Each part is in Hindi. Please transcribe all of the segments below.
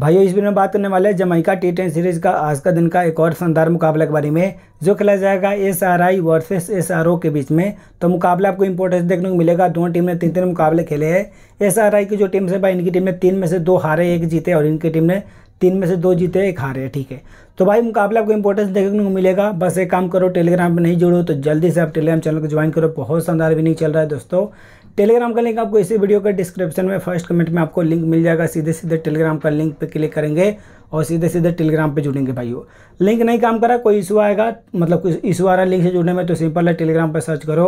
भाइयों इस वीडियो में बात करने वाले हैं जमैका टी टेन सीरीज का आज का दिन का एक और शानदार मुकाबला के बारे में जो खेला जाएगा S R I versus S R O के बीच में तो मुकाबला आपको इंपोर्टेंस देखने को मिलेगा दोनों टीम ने तीन तीन मुकाबले खेले हैं एस आर आई की जो टीम से भाई इनकी टीम ने तीन में से दो हारे एक जीते और इनकी टीम ने तीन में से दो जीते एक हारे ठीक है तो भाई मुकाबला आपको इंपॉर्टेंस देखने को मिलेगा बस एक काम करो टेलीग्राम पर नहीं जुड़ो तो जल्दी से आप टेलीग्राम चैनल को ज्वाइन करो बहुत शानदार भी नहीं चल रहा है दोस्तों टेलीग्राम का लिंक आपको इसी वीडियो के डिस्क्रिप्शन में फर्स्ट कमेंट में आपको लिंक मिल जाएगा सीधे सीधे टेलीग्राम का लिंक पे क्लिक करेंगे और सीधे सीधे टेलीग्राम पे जुड़ेंगे भाइयों लिंक नहीं काम करा कोई इशू आएगा मतलब कोई इशू आ रहा लिंक से जुड़ने में तो सिंपल है टेलीग्राम पर सर्च करो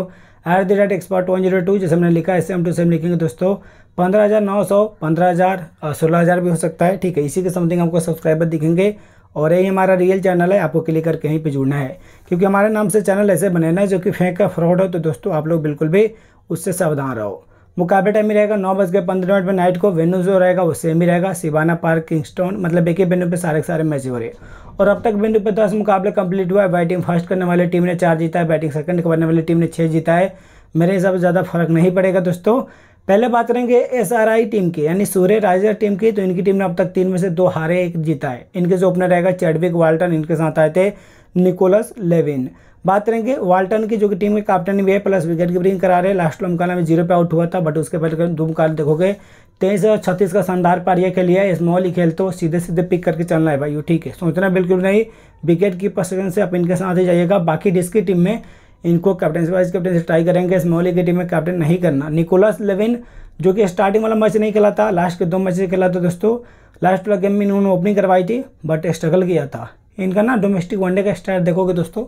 at the rate expert one zero two जैसे हमने लिखा है एम टू सेम लिखेंगे दोस्तों पंद्रह हज़ार नौ सौ पंद्रह हज़ार सोलह हज़ार भी हो सकता है ठीक है इसी के समथिंग आपको सब्सक्राइबर दिखेंगे और यही हमारा रियल चैनल है आपको क्लिक करके यहीं पे जुड़ना है क्योंकि हमारे नाम से चैनल ऐसे बने ना जो कि फेंक का फ्रॉड हो तो दोस्तों आप लोग बिल्कुल भी उससे सावधान रहो मुकाबला टाइम ही रहेगा नौ बज के पंद्रह मिनट में नाइट को वेन्यू जो रहेगा वो सेम ही रहेगा सिवाना पार्क किंगस्टोन मतलब एक ही वेन्यू पे सारे सारे मैच हो रहे हैं और अब तक वेन्यू पे दस मुकाबले कंप्लीट हुआ है बैटिंग फर्स्ट करने वाली टीम ने चार जीता है बैटिंग सेकंड करने वाली टीम ने छः जीता है मेरे हिसाब से ज़्यादा फर्क नहीं पड़ेगा दोस्तों पहले बात करेंगे एस टीम की यानी सूर्य राइजर टीम की तो इनकी टीम ने अब तक तीन में से दो हारे एक जीता है इनके जो ओपनर रहेगा चैडविक वाल्टन इनके साथ आए थे निकोलस लेविन बात करेंगे वाल्टन की जो कि टीम के कैप्टन भी है प्लस विकेट कीपरिंग करा रहे हैं लास्ट मुकाबला में जीरो पे आउट हुआ था बट उसके पहले दो मुकाबले देखोगे तेईस और छत्तीस का शानदार पार यह खेलिया है स्मॉल ही खेल तो सीधे सीधे पिक करके चलना है भाई ठीक है सोचना बिल्कुल नहीं विकेट की सेकंड से आप इनके साथ ही जाइएगा बाकी डिस्क की टीम में इनको कैप्टन वाइस कैप्टन से ट्राई करेंगे स्मॉल की टीम में कैप्टन नहीं करना निकोलस लेविन जो कि स्टार्टिंग वाला मैच नहीं खेला था लास्ट के दो मैच से खेला था दोस्तों लास्ट वाला गेम में इन्होंने ओपनिंग करवाई थी बट स्ट्रगल किया था इनका ना डोमेस्टिक वनडे का स्टार देखोगे दोस्तों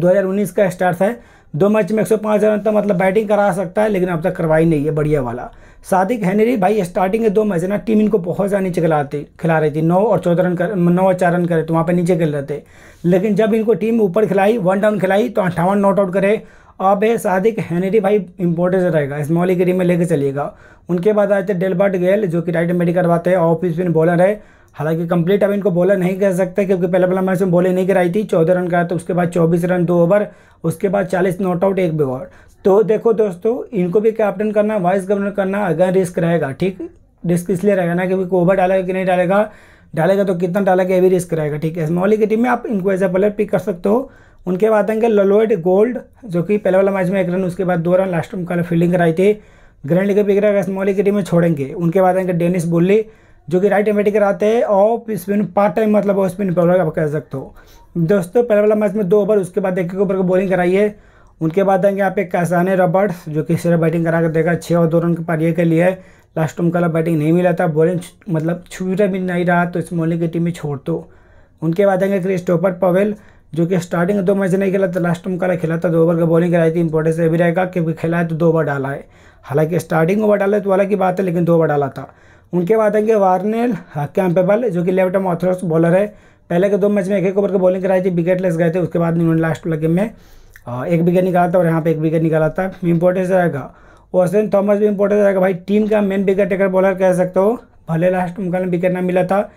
2019 का स्टार्ट है दो मैच में एक पाँच रन तक तो मतलब बैटिंग करा सकता है लेकिन अब तक करवाई नहीं है बढ़िया वाला सादिक हैनरी भाई स्टार्टिंग के दो मैच ना टीम इनको बहुत ज़्यादा नीचे खिलाती खिला रही थी नौ और चौदह रन कर नौ और चार रन करे तो वहाँ पर नीचे खेल रहे थे लेकिन जब इनको टीम ऊपर खिलाई वन डाउन खिलाई तो अंठावन नॉट आउट करे अब है सादिक हैनरी भाई इंपॉर्टेंस रहेगा स्मॉली टीम में लेकर चलिएगा उनके बाद आते डेलबर्ट गेल जो कि राइट मेडिकल बात हैं ऑफिस में बॉलर है हालांकि कंप्लीट अब इनको बॉलर नहीं कर सकते क्योंकि पहले पहला मैच में बॉलिंग नहीं कराई थी चौदह रन कराया तो उसके बाद चौबीस रन दो ओवर उसके बाद चालीस नॉट आउट एक बेवर तो देखो दोस्तों इनको भी कैप्टन करना वाइस गवर्नर करना अगर रिस्क रहेगा ठीक रिस्क इसलिए रहेगा ना क्योंकि ओवर डालेगा कि नहीं डालेगा डालेगा तो कितना डालेगा ये भी रिस्क रहेगा ठीक है स्मॉली की टीम में आप इनको एज ए प्लेयर पिक कर सकते हो उनके बाद आएंगे ललोइड गोल्ड जो कि पहले वाला मैच में एक रन उसके बाद दो रन लास्ट में कल फील्डिंग कराई थी ग्रैंड लीग पिक रहेगा स्मॉली की टीम में छोड़ेंगे उनके बाद आएंगे डेनिस बुल्ली जो कि राइट एमेटिक कराते हैं ऑफ स्पिन पार्ट टाइम मतलब ऑफ स्पिन बॉलर आप कह सकते हो दोस्तों पहले वाला मैच में दो ओवर उसके बाद एक एक ओवर को बॉलिंग कराई है उनके बाद आएंगे यहाँ पे कैसाने रॉबर्ट्स जो कि सिर्फ बैटिंग करा कर देगा छः और दो रन के पारिये के लिए लास्ट में का बैटिंग नहीं मिला था बॉलिंग मतलब छूटा भी नहीं रहा तो इस मॉलिंग की टीम में छोड़ दो उनके बाद आएंगे क्रिस्टोफर पवेल जो कि स्टार्टिंग दो मैच नहीं खेला था लास्ट में का खेला था दो ओवर का बॉलिंग कराई थी इंपॉर्टेंस ये भी रहेगा क्योंकि खेला है तो दो ओवर डाला है हालांकि स्टार्टिंग ओवर डाला है तो अलग की बात है लेकिन दो ओवर डाला था उनके बाद आएंगे वार्नेल कैंपेबल जो कि लेफ्ट एम ऑथोरॉक्स बॉलर है पहले के दो मैच में एक एक ओवर की बॉलिंग कराई थी विकेट लेस गए थे उसके बाद उन्होंने लास्ट लगे में एक विकेट निकाला था और यहाँ पे एक विकेट निकाला था इंपॉर्टेंस रहेगा ओसन थॉमस भी इंपॉर्टेंस रहेगा भाई टीम का मेन विकेट टेकर बॉलर कह सकते हो भले लास्ट मुकाबले विकेट ना मिला था आ,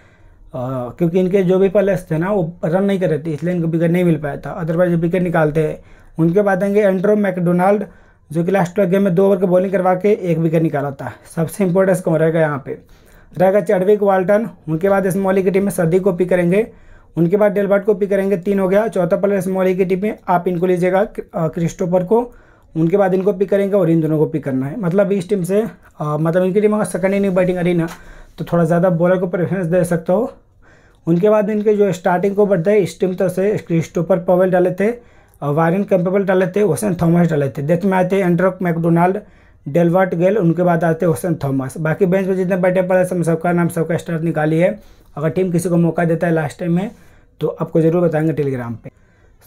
क्योंकि इनके जो भी प्लेयर्स थे ना वो रन नहीं कर रहे थे इसलिए इनको विकेट नहीं मिल पाया था अदरवाइज विकेट निकालते हैं उनके बाद आएंगे एंड्रो मैकडोनाल्ड जो कि लास्ट गेम में दो ओवर के बॉलिंग करवा के एक विकेट निकाला था सबसे इंपॉर्टेंस कौन रहेगा यहाँ पे रहेगा चडविक वाल्टन उनके बाद स्मॉली की टीम में सदी को पिक करेंगे उनके बाद डेलबर्ट को पिक करेंगे तीन हो गया चौथा प्लेयर स्मॉली की टीम में आप इनको लीजिएगा क्रिस्टोफर को उनके बाद इनको पिक करेंगे और इन दोनों को पिक करना है मतलब इस टीम से आ, मतलब इनकी टीम अगर सेकंड इनिंग बैटिंग करी ना तो थोड़ा ज़्यादा बॉलर को प्रेफरेंस दे सकते हो उनके बाद इनके जो स्टार्टिंग को बढ़ते है इस टीम तो से क्रिस्टोफर पवेल डाले थे वारिन कैम्पेबल डाले थे ओसन थॉमस डाले थे डेथ में आए थे एंड्रॉक मैकडोनाल्ड डेलवर्ट गेल उनके बाद आते ओसन थॉमस बाकी बेंच पर जितने बैठे पड़े सब सबका नाम सबका स्टार्ट निकाली है अगर टीम किसी को मौका देता है लास्ट टाइम में तो आपको ज़रूर बताएंगे टेलीग्राम पर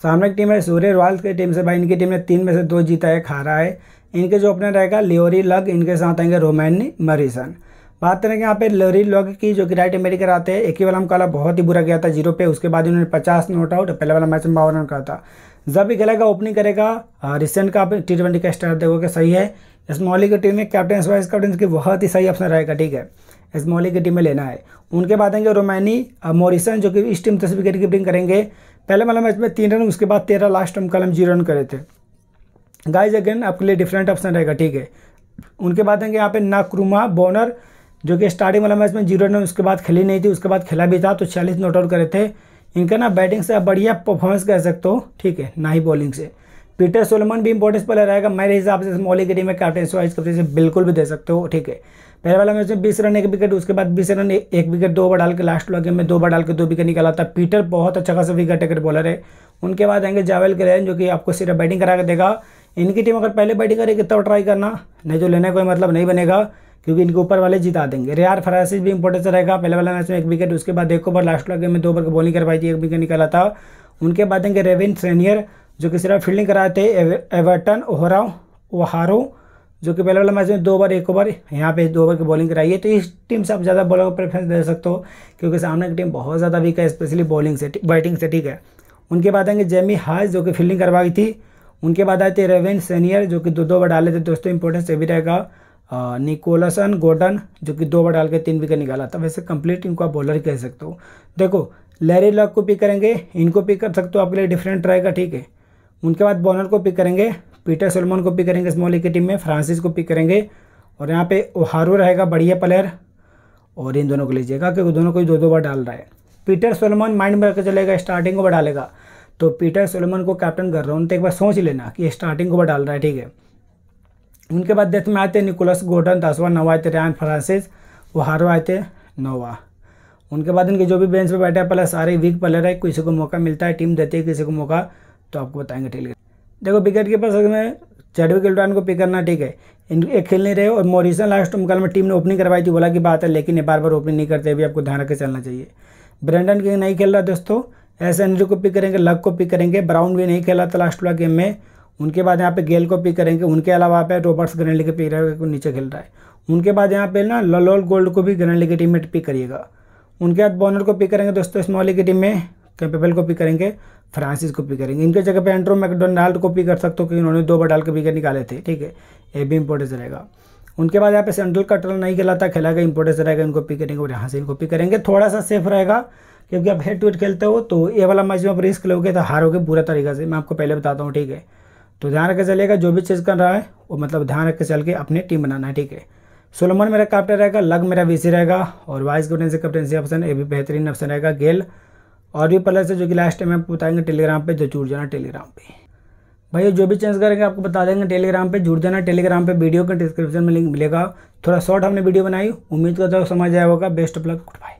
सामने की टीम है सूर्य रॉयल की टीम से भाई इनकी टीम ने तीन में से दो जीता है खा रहा है इनके जो ओपनर रहेगा लियोरी लग इनके साथ आएंगे रोमैनी मरिसन बात करेंगे यहाँ पे लोरी लॉग की जो कि राइट अमेरिका आते हैं एक ही वाला मुकाबला बहुत ही बुरा गया था जीरो पे उसके बाद इन्होंने पचास नॉट आउट पहले वाला मैच में बावन रन करा था जब भी खेलेगा ओपनिंग करेगा रिसेंट का आप टी ट्वेंटी का स्टार देखोगे सही है इस इस्मोली की टीम में कैप्टन वाइस कैप्टन की बहुत ही सही ऑप्शन रहेगा ठीक है इस इस्मोली की टीम में लेना है उनके बाद आएंगे रोमैनी मोरिसन जो कि इस टीम दस विकेट कीपिंग करेंगे पहले वाला मैच में तीन रन उसके बाद तेरह लास्ट रन कलम जीरो रन करे थे गाइज अगेन आपके लिए डिफरेंट ऑप्शन रहेगा ठीक है उनके बाद आएंगे यहाँ पे नाक्रुमा बोनर जो कि स्टार्टिंग वाला मैच में जीरो रन उसके बाद खेली नहीं थी उसके बाद खेला भी था तो छियालीस नोट आउट करे थे इनका ना बैटिंग से आप बढ़िया परफॉर्मेंस कर सकते हो ठीक है ना ही बॉलिंग से पीटर सोलमन भी इंपॉर्टेंस पर रहेगा मेरे हिसाब से मौली की टीम में कैप्टन वाइस कैप्टन से बिल्कुल भी दे सकते हो ठीक है पहले वाला मैच में बीस रन एक विकेट उसके बाद बीस रन एक विकेट दो बार डाल के लास्ट वाला गेम में दो बार डाल के दो विकेट निकाला था पीटर बहुत अच्छा खासा विकेट टिकट बॉलर है उनके बाद आएंगे जावेल ग्रहन जो कि आपको सिर्फ बैटिंग करा के देगा इनकी टीम अगर पहले बैटिंग करेगी तब ट्राई करना नहीं तो लेने का मतलब नहीं बनेगा क्योंकि इनके ऊपर वाले जिता देंगे रेयर फ्रांसिस भी इंपॉर्टेंस रहेगा पहले वाला मैच में एक विकेट उसके बाद एक ओवर लास्ट वाला गेम में दो ओवर को बॉलिंग करवाई थी एक विकेट निकाला था उनके बाद देंगे रेविन सैनियर जो कि सिर्फ फील्डिंग कराए थे एवर्टन ओहरा ओहारो जो कि पहले वाला मैच में दो ओवर एक ओवर यहाँ पे दो ओवर की बॉलिंग कराई है तो इस टीम से आप ज़्यादा बॉलर को प्रेफरेंस दे सकते हो क्योंकि सामने की टीम बहुत ज़्यादा वीक है स्पेशली बॉलिंग से बैटिंग से ठीक है उनके बाद आएंगे जेमी हाज जो कि फील्डिंग करवाई थी उनके बाद आए थे रेवेन सेनियर जो कि दो दो ओवर डाले थे दोस्तों इंपॉर्टेंस ये भी रहेगा निकोलसन गोडन जो कि दो बार डाल के तीन विकेट निकाला था वैसे कंप्लीट इनको आप बॉलर कह सकते हो देखो लैरी लॉक को पिक करेंगे इनको पिक कर सकते हो आपके लिए डिफरेंट रहेगा ठीक है उनके बाद बॉलर को पिक करेंगे पीटर सलमोन को पिक करेंगे स्मॉल की टीम में फ्रांसिस को पिक करेंगे और यहाँ पे ओहारो रहेगा बढ़िया प्लेयर और इन दोनों को लीजिएगा क्योंकि दोनों को दो दो बार डाल रहा है पीटर सोलमन माइंड में रखकर चलेगा स्टार्टिंग बढ़ा लेगा तो पीटर सोलमन को कैप्टन कर रहा हूँ तो एक बार सोच लेना कि स्टार्टिंग को बढ़ा रहा है ठीक है उनके बाद डेथ में आते निकोलस गोर्डन दसवा आए आते रैन फ्रांसिस वो आए आते नोवा उनके बाद इनके जो भी बेंच पे बैठे हैं पहले सारे वीक प्लेयर है किसी को मौका मिलता है टीम देती है किसी को मौका तो आपको बताएंगे ठीक है देखो विकेट कीपर सर में चैडविक इल्टॉन को पिक करना ठीक है इन एक खेल नहीं रहे और मॉरिसन लास्ट मुकाल में टीम ने ओपनिंग करवाई थी बोला की बात है लेकिन ये बार बार ओपनिंग नहीं करते भी आपको ध्यान रखकर के चलना चाहिए ब्रेंडन किंग नहीं खेल रहा दोस्तों एस एनरी को पिक करेंगे लक को पिक करेंगे ब्राउन भी नहीं खेला था लास्ट वाला गेम में उनके बाद यहाँ पे गेल को पिक करेंगे उनके अलावा पे रॉबर्ट्स ग्रैंडली के पिक को नीचे खेल रहा है उनके बाद यहाँ पे ना ललोल गोल्ड को भी ग्रैंडली की टीम में पिक करिएगा उनके बाद बॉनर को पिक करेंगे दोस्तों स्मॉली की टीम में कैपेबल को पिक करेंगे फ्रांसिस को पिक करेंगे इनके जगह पे एंड्रो मैकडोनाल्ड को पिक कर सकते हो क्योंकि उन्होंने दो बार डाल के पिकर निकाले थे ठीक है ये भी इंपॉर्टेंस रहेगा उनके बाद यहाँ पे सेंट्रल कटल नहीं खेला था खेला गया इंपोर्टेंस रहेगा इनको पिक करेंगे और यहाँ से इनको पिक करेंगे थोड़ा सा सेफ रहेगा क्योंकि आप हेड टू हेड खेलते हो तो ये वाला मैच में आप रिस्क लोगे तो हारोगे पूरा तरीके से मैं आपको पहले बताता हूँ ठीक है तो ध्यान रख के चलेगा जो भी चीज़ कर रहा है वो मतलब ध्यान रख के चल के अपनी टीम बनाना है ठीक है सोलमन मेरा कैप्टन रहेगा लग मेरा वीसी रहेगा और वाइस कैप्टनसी कैप्टनसी ऑप्शन ये भी बेहतरीन ऑप्शन रहेगा गेल और भी प्लस है जो कि लास्ट टाइम आप बताएंगे टेलीग्राम पे जो जुड़ जाना टेलीग्राम पे भैया जो भी चेंज करेंगे आपको बता देंगे टेलीग्राम पे जुड़ जाना टेलीग्राम पे वीडियो के डिस्क्रिप्शन में लिंक मिलेगा थोड़ा शॉर्ट हमने वीडियो बनाई उम्मीद करता हूँ समझ आया होगा best of luck good bye